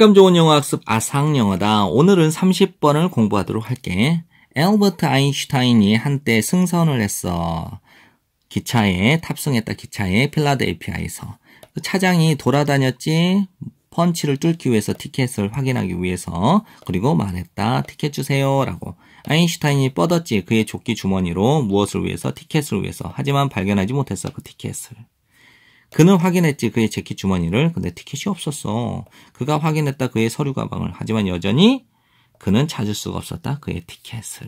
색감 좋은 영어 학습 아상 영어다. 오늘은 30번을 공부하도록 할게. 엘버트 아인슈타인이 한때 승선을 했어. 기차에 탑승했다 기차에 필라델피아에서 그 차장이 돌아다녔지 펀치를 뚫기 위해서 티켓을 확인하기 위해서 그리고 말했다 티켓 주세요라고 아인슈타인이 뻗었지 그의 조끼 주머니로 무엇을 위해서 티켓을 위해서 하지만 발견하지 못했어 그 티켓을 그는 확인했지 그의 재킷 주머니를. 근데 티켓이 없었어. 그가 확인했다 그의 서류 가방을. 하지만 여전히 그는 찾을 수가 없었다 그의 티켓을.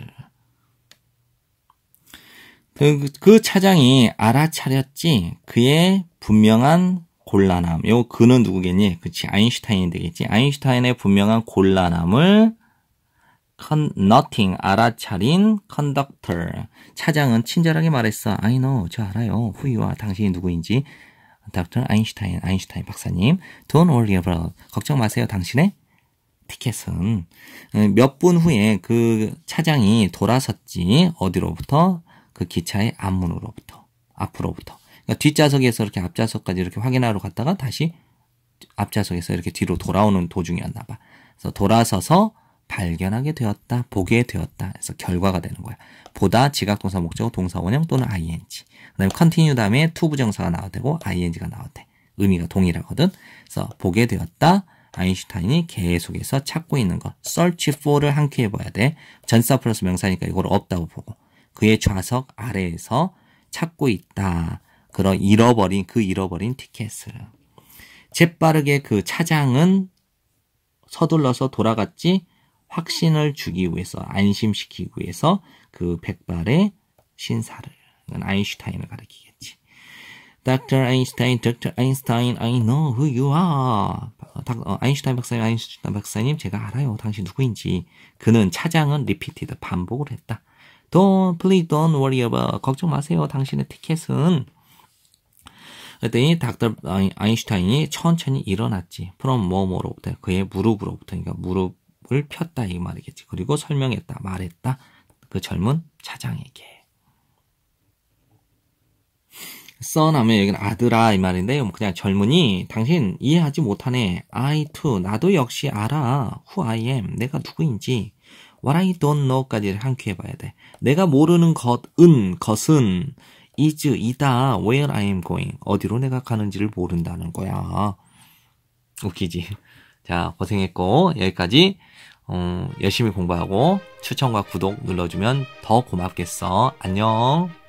그, 그 차장이 알아차렸지 그의 분명한 곤란함. 요 그는 누구겠니? 그치 아인슈타인이 되겠지. 아인슈타인의 분명한 곤란함을 컨, o n o t h i n g 알아차린 컨덕터 차장은 친절하게 말했어. I know 저 알아요. 후이와 당신이 누구인지 닥터 아인슈타인, 아인슈타인 박사님. Don't worry about. 걱정 마세요. 당신의 티켓은. 어, 몇분 후에 그 차장이 돌아섰지. 어디로부터? 그 기차의 앞문으로부터. 앞으로부터. 그러니까 뒷좌석에서 이렇게 앞좌석까지 이렇게 확인하러 갔다가 다시 앞좌석에서 이렇게 뒤로 돌아오는 도중이었나 봐. 그래서 돌아서서 발견하게 되었다, 보게 되었다. 그래서 결과가 되는 거야. 보다 지각동사 목적 동사 원형 또는 ing. 그다음에 continue 다음에 to 부정사가 나와 되고 ing가 나와야 의미가 동일하거든. 그래서 보게 되었다. 아인슈타인이 계속해서 찾고 있는 것. search for를 함께 해봐야 돼. 전사 플러스 명사니까 이걸 없다고 보고 그의 좌석 아래에서 찾고 있다. 그런 잃어버린 그 잃어버린 티켓을 재빠르게 그 차장은 서둘러서 돌아갔지 확신을 주기 위해서 안심시키기 위해서 그 백발의 신사를 아인슈타인을 가르치겠지 Dr. Einstein, Dr. Einstein, I know who you are. 어, 아인슈타인 박사님, 아인슈타인 박사님, 제가 알아요. 당신 누구인지. 그는 차장은 리피티드 반복을 했다. Don't please don't worry about 걱정 마세요. 당신의 티켓은 그랬더니 닥터 아인슈타인이 천천히 일어났지. 프롬 뭐뭐로부터 그의 무릎으로부터 그러니까 무릎 을 폈다 이 말이겠지. 그리고 설명했다, 말했다. 그 젊은 차장에게. 써나면 여기는 아들아 이 말인데요. 뭐 그냥 젊은이 당신 이해하지 못하네. I too 나도 역시 알아. Who I am 내가 누구인지. What I don't know까지 함께 해봐야 돼. 내가 모르는 것은 것은 is 이다. Where I am going 어디로 내가 가는지를 모른다는 거야. 웃기지. 자, 고생했고, 여기까지, 어, 열심히 공부하고, 추천과 구독 눌러주면 더 고맙겠어. 안녕.